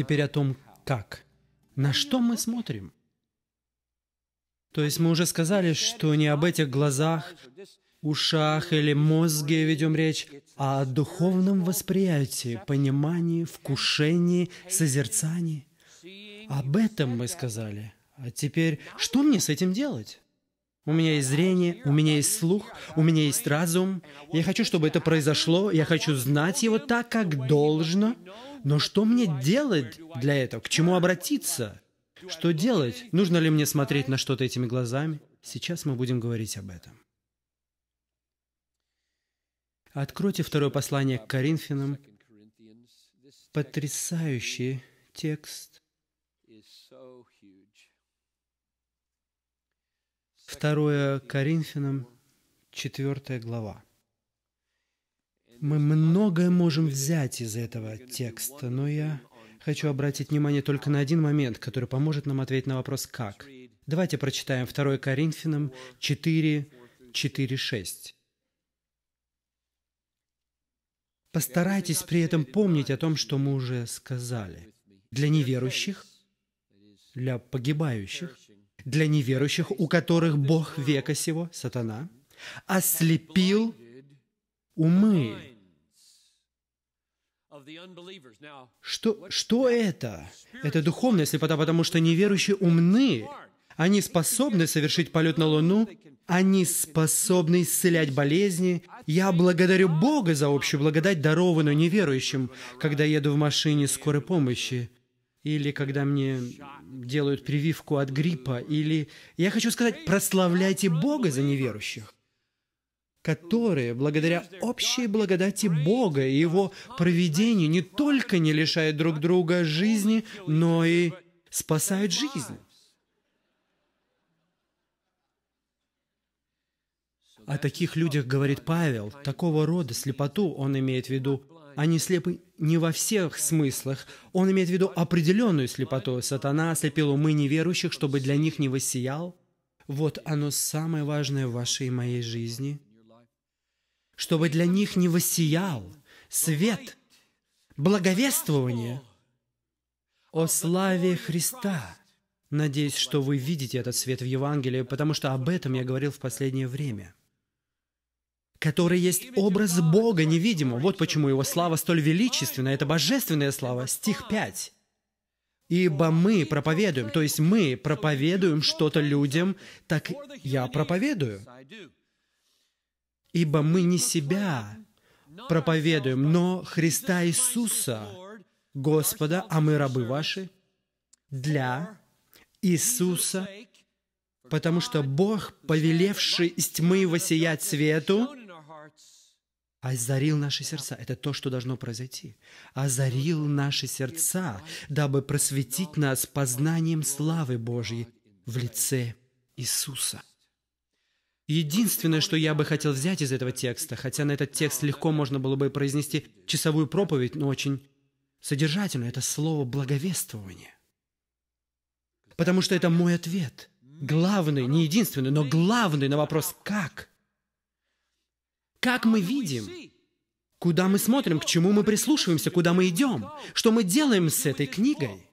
теперь о том, как. На что мы смотрим? То есть мы уже сказали, что не об этих глазах, ушах или мозге ведем речь, а о духовном восприятии, понимании, вкушении, созерцании. Об этом мы сказали. А теперь, что мне с этим делать? У меня есть зрение, у меня есть слух, у меня есть разум. Я хочу, чтобы это произошло, я хочу знать его так, как должно, но что мне делать для этого? К чему обратиться? Что делать? Нужно ли мне смотреть на что-то этими глазами? Сейчас мы будем говорить об этом. Откройте второе послание к Коринфянам. Потрясающий текст. Второе Коринфянам, четвертая глава. Мы многое можем взять из этого текста, но я хочу обратить внимание только на один момент, который поможет нам ответить на вопрос «как?». Давайте прочитаем 2 Коринфянам 4, 4, 6. Постарайтесь при этом помнить о том, что мы уже сказали. Для неверующих, для погибающих, для неверующих, у которых Бог века сего, сатана, ослепил умы что, что это? Это духовная слепота, потому что неверующие умны. Они способны совершить полет на Луну, они способны исцелять болезни. Я благодарю Бога за общую благодать, дарованную неверующим, когда еду в машине скорой помощи, или когда мне делают прививку от гриппа, или... Я хочу сказать, прославляйте Бога за неверующих которые, благодаря общей благодати Бога и Его проведению, не только не лишают друг друга жизни, но и спасают жизнь. О таких людях говорит Павел. Такого рода слепоту он имеет в виду. Они слепы не во всех смыслах. Он имеет в виду определенную слепоту. Сатана ослепил умы неверующих, чтобы для них не воссиял. Вот оно самое важное в вашей и моей жизни – чтобы для них не воссиял свет, благовествование о славе Христа. Надеюсь, что вы видите этот свет в Евангелии, потому что об этом я говорил в последнее время. Который есть образ Бога невидимого. Вот почему его слава столь величественна. Это божественная слава. Стих 5. Ибо мы проповедуем, то есть мы проповедуем что-то людям, так я проповедую. Ибо мы не себя проповедуем, но Христа Иисуса, Господа, а мы рабы ваши, для Иисуса, потому что Бог, повелевший из тьмы воссиять свету, озарил наши сердца. Это то, что должно произойти. Озарил наши сердца, дабы просветить нас познанием славы Божьей в лице Иисуса. Единственное, что я бы хотел взять из этого текста, хотя на этот текст легко можно было бы произнести часовую проповедь, но очень содержательно, это слово «благовествование». Потому что это мой ответ. Главный, не единственный, но главный на вопрос «как?». Как мы видим, куда мы смотрим, к чему мы прислушиваемся, куда мы идем, что мы делаем с этой книгой.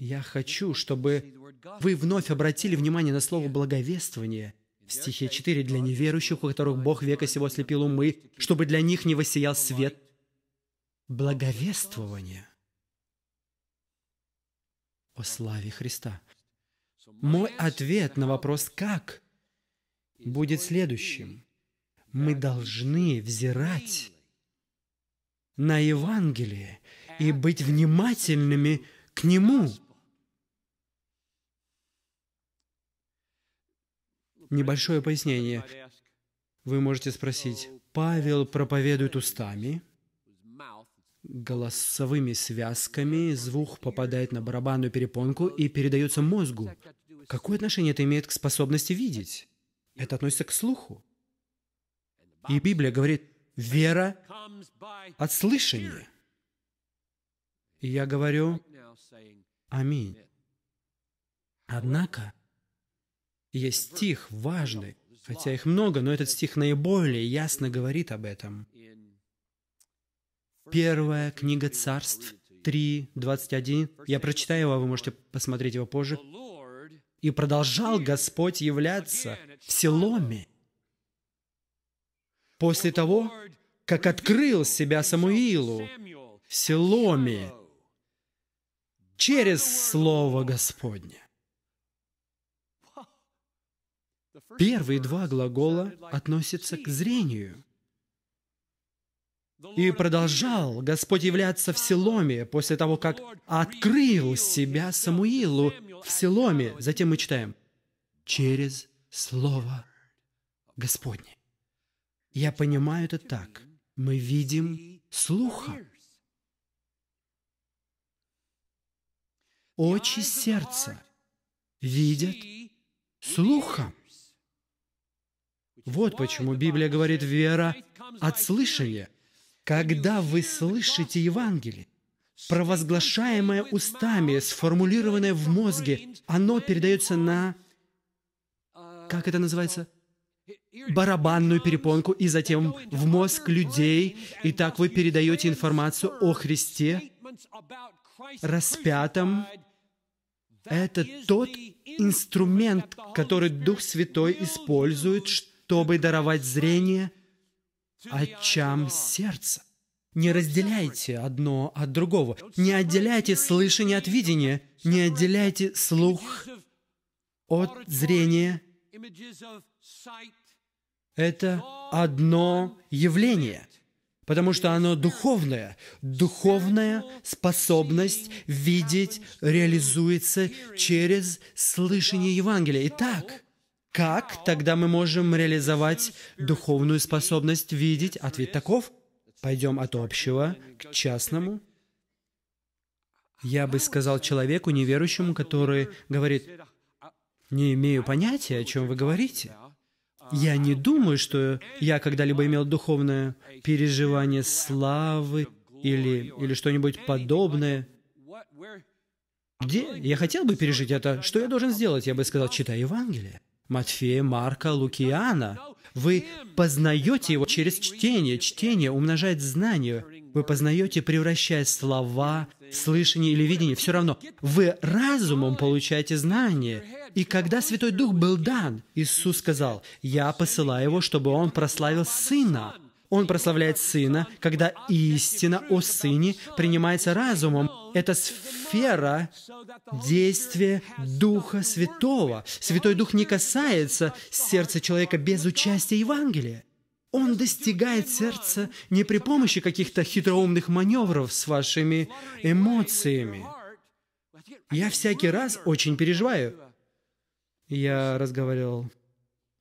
Я хочу, чтобы вы вновь обратили внимание на слово «благовествование» в стихе 4 «Для неверующих, у которых Бог века сего слепил умы, чтобы для них не воссиял свет». Благовествование о славе Христа. Мой ответ на вопрос «как?» будет следующим. Мы должны взирать на Евангелие и быть внимательными к Нему – Небольшое пояснение. Вы можете спросить, Павел проповедует устами, голосовыми связками, звук попадает на барабанную перепонку и передается мозгу. Какое отношение это имеет к способности видеть? Это относится к слуху. И Библия говорит, вера от слышания. И я говорю, аминь. Однако, и есть стих важный, хотя их много, но этот стих наиболее ясно говорит об этом. Первая книга царств 3, 21. Я прочитаю его, а вы можете посмотреть его позже. «И продолжал Господь являться в Силоме после того, как открыл себя Самуилу в Силоме через Слово Господне». Первые два глагола относятся к зрению. И продолжал Господь являться в Селоме после того, как открыл себя Самуилу в Селоме. Затем мы читаем «через Слово Господне». Я понимаю это так. Мы видим слухом. Очи сердца видят слухом. Вот почему Библия говорит «вера от слышания». Когда вы слышите Евангелие, провозглашаемое устами, сформулированное в мозге, оно передается на, как это называется, барабанную перепонку и затем в мозг людей, и так вы передаете информацию о Христе, распятом. Это тот инструмент, который Дух Святой использует, чтобы чтобы даровать зрение очам сердца. Не разделяйте одно от другого. Не отделяйте слышание от видения. Не отделяйте слух от зрения. Это одно явление, потому что оно духовное. Духовная способность видеть реализуется через слышание Евангелия. Итак, как тогда мы можем реализовать духовную способность видеть? Ответ таков. Пойдем от общего к частному. Я бы сказал человеку неверующему, который говорит, не имею понятия, о чем вы говорите. Я не думаю, что я когда-либо имел духовное переживание славы или, или что-нибудь подобное. Где? Я хотел бы пережить это. Что я должен сделать? Я бы сказал, читай Евангелие. Матфея, Марка, Лукиана. Вы познаете его через чтение. Чтение умножает знание. Вы познаете, превращая слова в слышание или видение. Все равно вы разумом получаете знание. И когда Святой Дух был дан, Иисус сказал, «Я посылаю его, чтобы он прославил Сына». Он прославляет Сына, когда истина о Сыне принимается разумом. Это сфера действия Духа Святого. Святой Дух не касается сердца человека без участия Евангелия. Он достигает сердца не при помощи каких-то хитроумных маневров с вашими эмоциями. Я всякий раз очень переживаю. Я разговаривал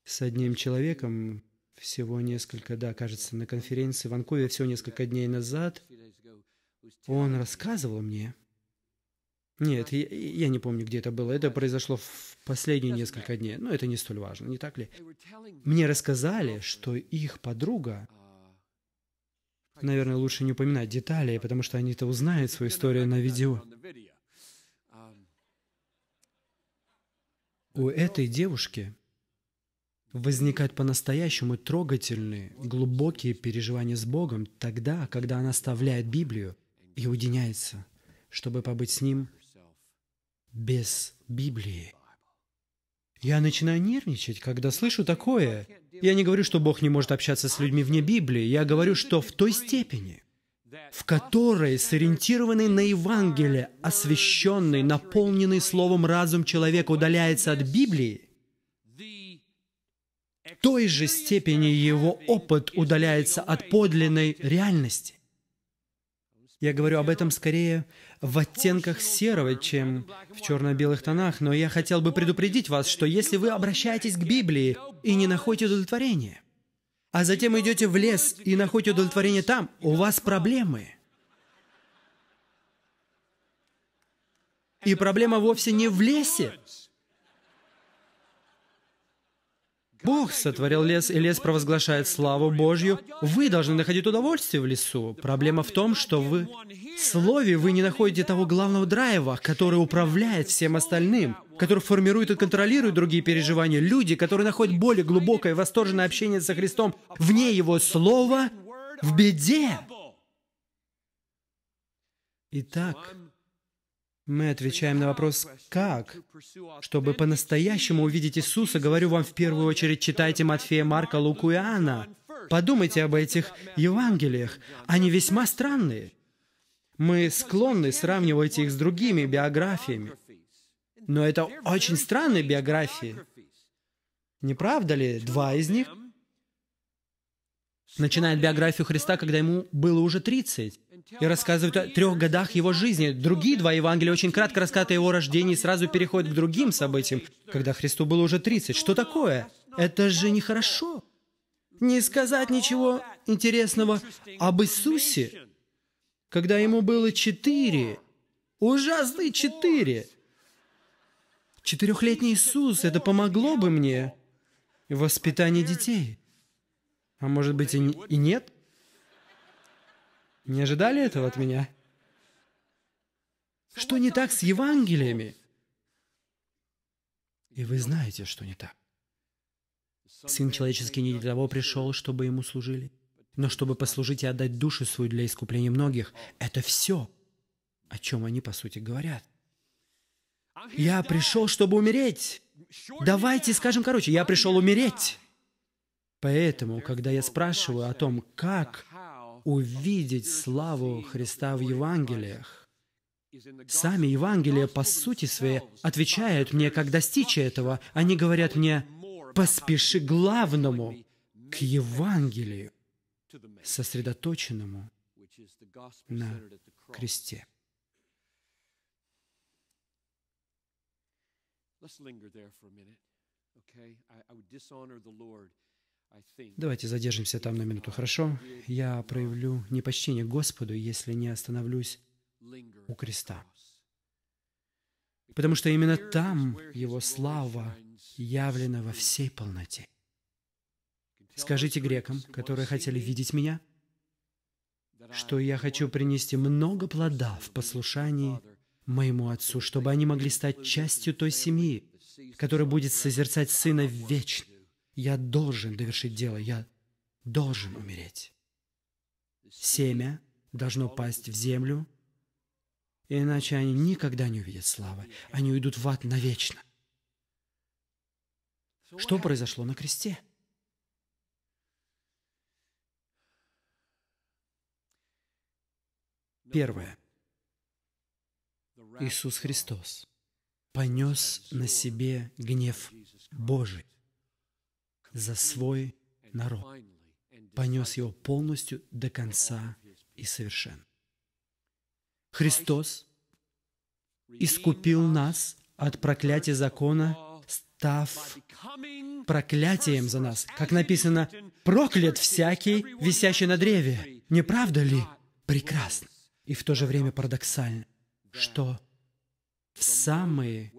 с одним человеком, всего несколько, да, кажется, на конференции в Ванкувере всего несколько дней назад, он рассказывал мне, нет, я, я не помню, где это было. Это произошло в последние несколько дней. Но это не столь важно, не так ли? Мне рассказали, что их подруга, наверное, лучше не упоминать детали, потому что они-то узнают свою историю на видео. У этой девушки возникают по-настоящему трогательные, глубокие переживания с Богом тогда, когда она оставляет Библию и уединяется, чтобы побыть с Ним без Библии. Я начинаю нервничать, когда слышу такое. Я не говорю, что Бог не может общаться с людьми вне Библии. Я говорю, что в той степени, в которой сориентированный на Евангелие, освященный, наполненный Словом разум человека удаляется от Библии – той же степени его опыт удаляется от подлинной реальности. Я говорю об этом скорее в оттенках серого, чем в черно-белых тонах, но я хотел бы предупредить вас, что если вы обращаетесь к Библии и не находите удовлетворения, а затем идете в лес и находите удовлетворение там, у вас проблемы. И проблема вовсе не в лесе, Бог сотворил лес, и лес провозглашает славу Божью. Вы должны находить удовольствие в лесу. Проблема в том, что вы... В слове вы не находите того главного драйва, который управляет всем остальным, который формирует и контролирует другие переживания. Люди, которые находят более глубокое и восторженное общение со Христом вне Его Слова, в беде. Итак, мы отвечаем на вопрос «как?». Чтобы по-настоящему увидеть Иисуса, говорю вам в первую очередь, читайте Матфея, Марка, Луку и Анна, Подумайте об этих Евангелиях. Они весьма странные. Мы склонны сравнивать их с другими биографиями. Но это очень странные биографии. Не правда ли? Два из них начинает биографию Христа, когда ему было уже 30, и рассказывает о трех годах его жизни. Другие два Евангелия очень кратко рассказывают о его рождении и сразу переходят к другим событиям, когда Христу было уже 30. Что такое? Это же нехорошо. Не сказать ничего интересного об Иисусе, когда ему было четыре. Ужасные четыре. Четырехлетний Иисус, это помогло бы мне в воспитании детей. А может быть и, и нет? Не ожидали этого от меня? Что не так с Евангелиями? И вы знаете, что не так. Сын человеческий не для того пришел, чтобы ему служили, но чтобы послужить и отдать душу свою для искупления многих. Это все, о чем они, по сути, говорят. Я пришел, чтобы умереть. Давайте скажем короче, я пришел умереть. Поэтому, когда я спрашиваю о том, как увидеть славу Христа в Евангелиях, сами Евангелия по сути своей отвечают мне, как достичь этого. Они говорят мне, поспеши главному, к Евангелию, сосредоточенному на кресте. Let's linger there for a minute, okay? I, I would dishonor the Lord Давайте задержимся там на минуту, хорошо? Я проявлю непочтение Господу, если не остановлюсь у креста. Потому что именно там Его слава явлена во всей полноте. Скажите грекам, которые хотели видеть меня, что я хочу принести много плода в послушании моему Отцу, чтобы они могли стать частью той семьи, которая будет созерцать Сына вечно. Я должен довершить дело, я должен умереть. Семя должно пасть в землю, иначе они никогда не увидят славы. Они уйдут в ад навечно. Что произошло на кресте? Первое. Иисус Христос понес на себе гнев Божий за свой народ, понес его полностью до конца и совершенно. Христос искупил нас от проклятия закона, став проклятием за нас. Как написано, проклят всякий, висящий на древе. Не правда ли? Прекрасно. И в то же время парадоксально, что в самые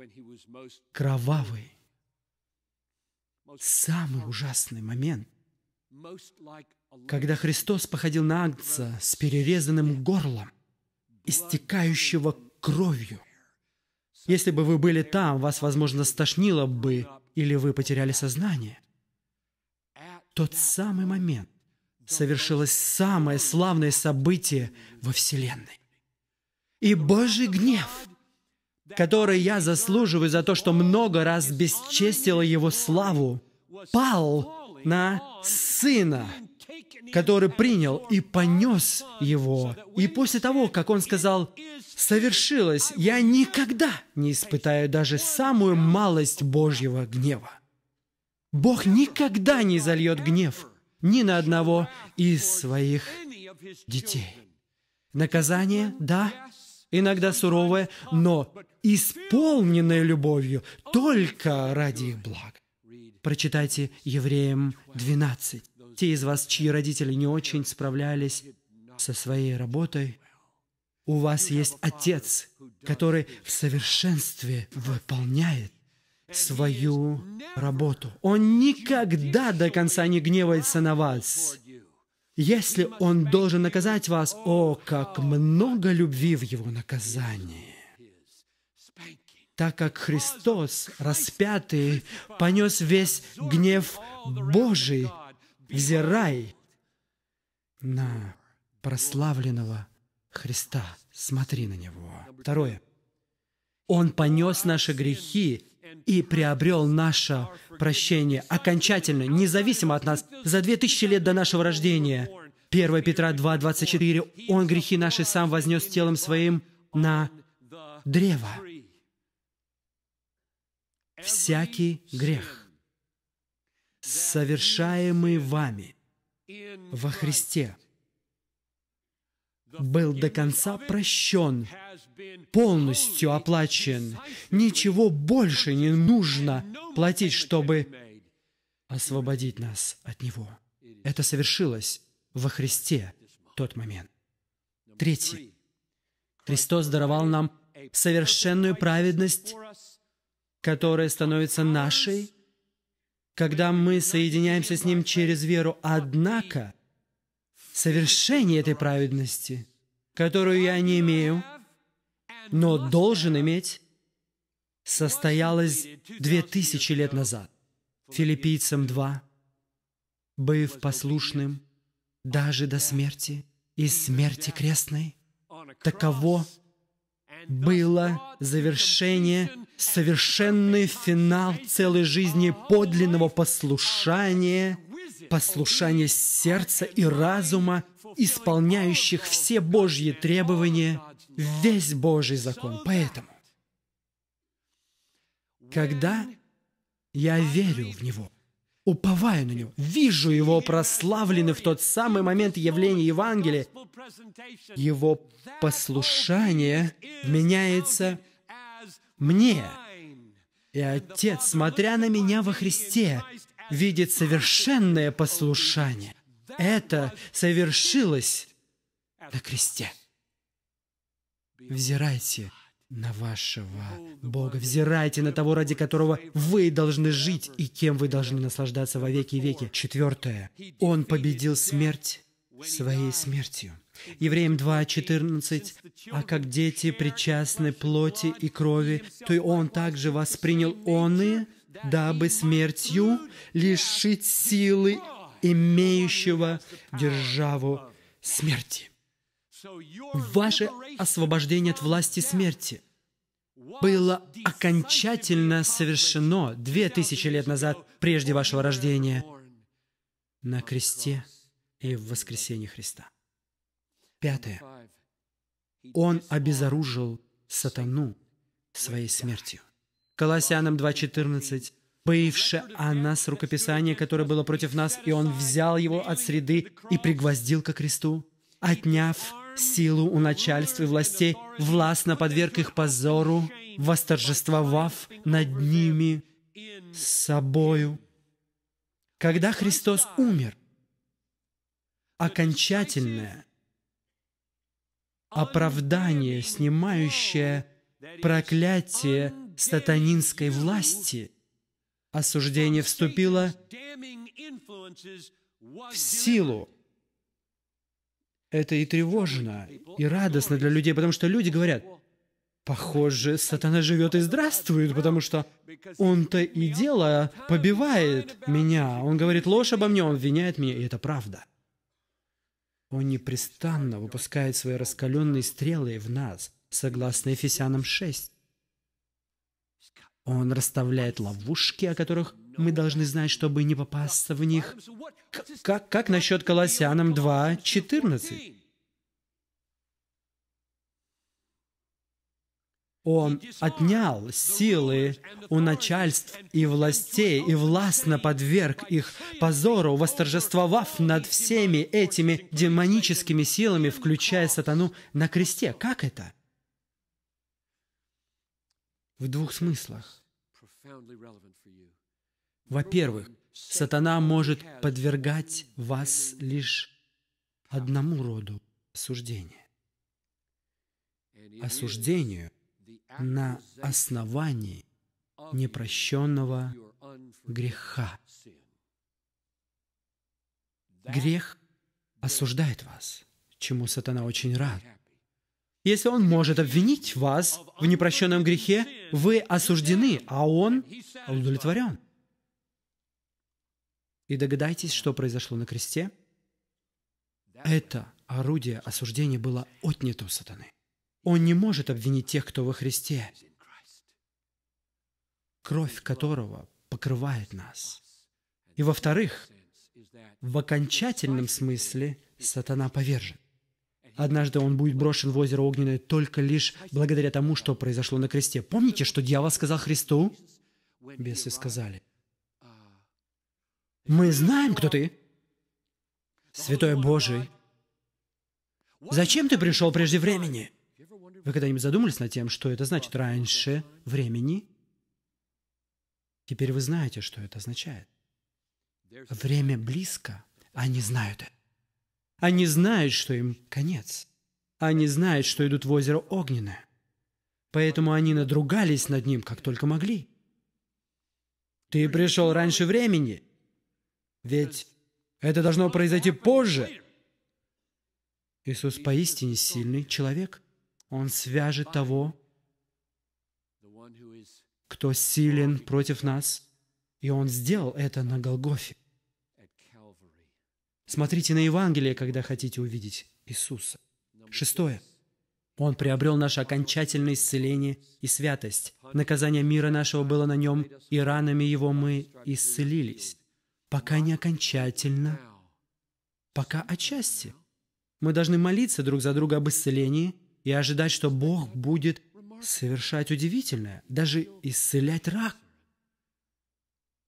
кровавые самый ужасный момент, когда Христос походил на Агнца с перерезанным горлом, истекающего кровью. Если бы вы были там, вас, возможно, стошнило бы, или вы потеряли сознание. Тот самый момент совершилось самое славное событие во Вселенной. И Божий гнев — который я заслуживаю за то, что много раз бесчестила его славу, пал на Сына, который принял и понес его. И после того, как он сказал «совершилось», я никогда не испытаю даже самую малость Божьего гнева. Бог никогда не зальет гнев ни на одного из своих детей. Наказание, да, иногда суровая, но исполненная любовью только ради их благ. Прочитайте Евреям 12. Те из вас, чьи родители не очень справлялись со своей работой, у вас есть Отец, который в совершенстве выполняет свою работу. Он никогда до конца не гневается на вас. Если Он должен наказать вас, о, как много любви в Его наказании! Так как Христос, распятый, понес весь гнев Божий, взирай на прославленного Христа, смотри на Него. Второе. Он понес наши грехи и приобрел наше прощение окончательно, независимо от нас, за две тысячи лет до нашего рождения. 1 Петра 2, 24. «Он грехи наши сам вознес телом своим на древо». Всякий грех, совершаемый вами во Христе, был до конца прощен, полностью оплачен. Ничего больше не нужно платить, чтобы освободить нас от него. Это совершилось во Христе тот момент. Третий. Христос даровал нам совершенную праведность, которая становится нашей, когда мы соединяемся с Ним через веру. Однако, совершение этой праведности, которую я не имею, но должен иметь, состоялось две тысячи лет назад. Филиппийцам 2, «Быв послушным даже до смерти и смерти крестной, таково было завершение, совершенный финал целой жизни подлинного послушания послушание сердца и разума, исполняющих все Божьи требования, весь Божий закон. Поэтому, когда я верю в Него, уповаю на Него, вижу Его прославленный в тот самый момент явления Евангелия, Его послушание меняется мне, и Отец, смотря на меня во Христе, видит совершенное послушание. Это совершилось на кресте. Взирайте на вашего Бога, взирайте на того, ради которого вы должны жить и кем вы должны наслаждаться во веки и веки. Четвертое. Он победил смерть своей смертью. Евреям 2.14. «А как дети причастны плоти и крови, то и он также воспринял он и дабы смертью лишить силы имеющего державу смерти. Ваше освобождение от власти смерти было окончательно совершено две тысячи лет назад, прежде вашего рождения, на кресте и в воскресении Христа. Пятое. Он обезоружил сатану своей смертью. Колоссянам 2.14. «Бывше о нас рукописание, которое было против нас, и он взял его от среды и пригвоздил ко кресту, отняв силу у начальств и властей, властно подверг их позору, восторжествовав над ними с собою». Когда Христос умер, окончательное оправдание, снимающее проклятие сатанинской власти осуждение вступило в силу. Это и тревожно, и радостно для людей, потому что люди говорят, похоже, сатана живет и здравствует, потому что он-то и дело побивает меня. Он говорит ложь обо мне, он обвиняет меня, и это правда. Он непрестанно выпускает свои раскаленные стрелы в нас, согласно Ефесянам 6. Он расставляет ловушки, о которых мы должны знать, чтобы не попасться в них. как, как насчет Колоссянам 2.14? Он отнял силы у начальств и властей и властно подверг их позору, восторжествовав над всеми этими демоническими силами, включая сатану, на кресте. Как это? в двух смыслах. Во-первых, сатана может подвергать вас лишь одному роду осуждения. Осуждению на основании непрощенного греха. Грех осуждает вас, чему сатана очень рад. Если он может обвинить вас в непрощенном грехе, вы осуждены, а он удовлетворен. И догадайтесь, что произошло на кресте? Это орудие осуждения было отнято у сатаны. Он не может обвинить тех, кто во Христе, кровь которого покрывает нас. И во-вторых, в окончательном смысле сатана повержен. Однажды он будет брошен в озеро огненное только лишь благодаря тому, что произошло на кресте. Помните, что дьявол сказал Христу? Бесы сказали. Мы знаем, кто ты. Святой Божий. Зачем ты пришел прежде времени? Вы когда-нибудь задумались над тем, что это значит раньше времени? Теперь вы знаете, что это означает. Время близко. А они знают это. Они знают, что им конец. Они знают, что идут в озеро Огненное. Поэтому они надругались над ним, как только могли. Ты пришел раньше времени. Ведь это должно произойти позже. Иисус поистине сильный человек. Он свяжет того, кто силен против нас. И Он сделал это на Голгофе. Смотрите на Евангелие, когда хотите увидеть Иисуса. Шестое. Он приобрел наше окончательное исцеление и святость. Наказание мира нашего было на нем, и ранами его мы исцелились. Пока не окончательно, пока отчасти. Мы должны молиться друг за друга об исцелении и ожидать, что Бог будет совершать удивительное, даже исцелять рак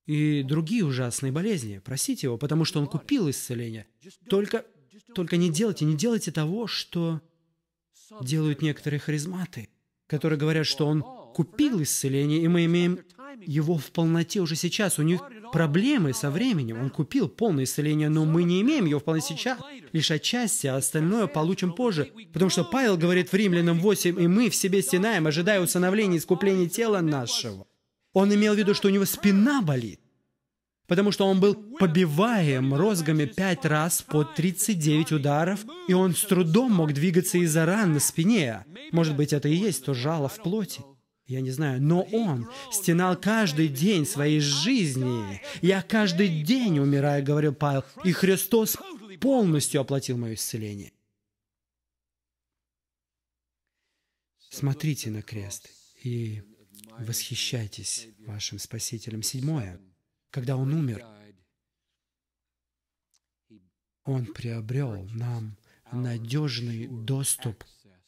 и другие ужасные болезни. Просите его, потому что он купил исцеление. Только, только не делайте, не делайте того, что делают некоторые харизматы, которые говорят, что он купил исцеление, и мы имеем его в полноте уже сейчас. У них проблемы со временем. Он купил полное исцеление, но мы не имеем его в полноте сейчас. Лишь отчасти, а остальное получим позже. Потому что Павел говорит в Римлянам 8, «И мы в себе стенаем, ожидая усыновления и искупления тела нашего». Он имел в виду, что у него спина болит, потому что он был побиваем розгами пять раз по 39 ударов, и он с трудом мог двигаться из-за ран на спине. Может быть, это и есть то жало в плоти. Я не знаю, но он стенал каждый день своей жизни. Я каждый день умираю, говорил Павел, и Христос полностью оплатил мое исцеление. Смотрите на крест и восхищайтесь вашим Спасителем. Седьмое. Когда Он умер, Он приобрел нам надежный доступ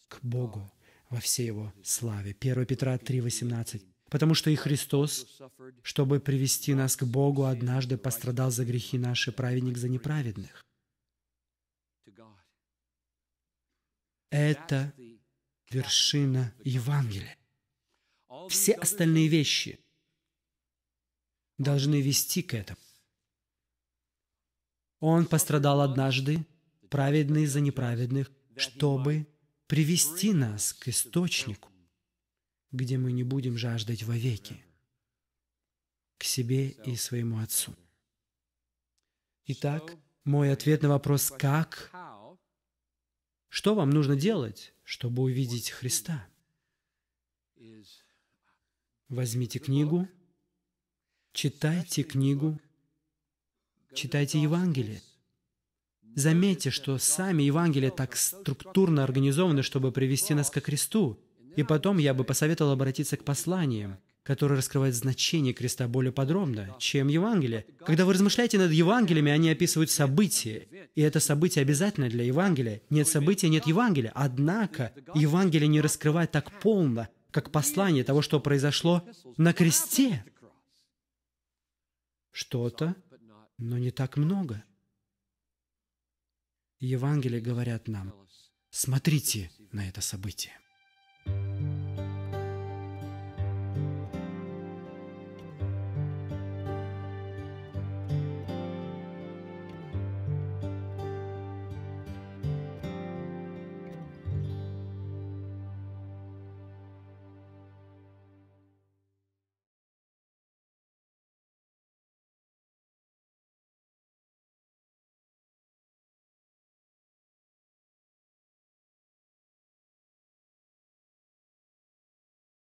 к Богу во всей Его славе. 1 Петра 3,18. Потому что и Христос, чтобы привести нас к Богу, однажды пострадал за грехи наши, праведник за неправедных. Это вершина Евангелия все остальные вещи должны вести к этому. Он пострадал однажды, праведный за неправедных, чтобы привести нас к источнику, где мы не будем жаждать вовеки, к себе и своему Отцу. Итак, мой ответ на вопрос «как?» Что вам нужно делать, чтобы увидеть Христа? Возьмите книгу, читайте книгу, читайте Евангелие. Заметьте, что сами Евангелия так структурно организованы, чтобы привести нас ко Христу. И потом я бы посоветовал обратиться к посланиям, которые раскрывают значение креста более подробно, чем Евангелие. Когда вы размышляете над Евангелиями, они описывают события. И это событие обязательно для Евангелия. Нет события, нет Евангелия. Однако Евангелие не раскрывает так полно как послание того, что произошло на кресте. Что-то, но не так много. Евангелие говорят нам, смотрите на это событие.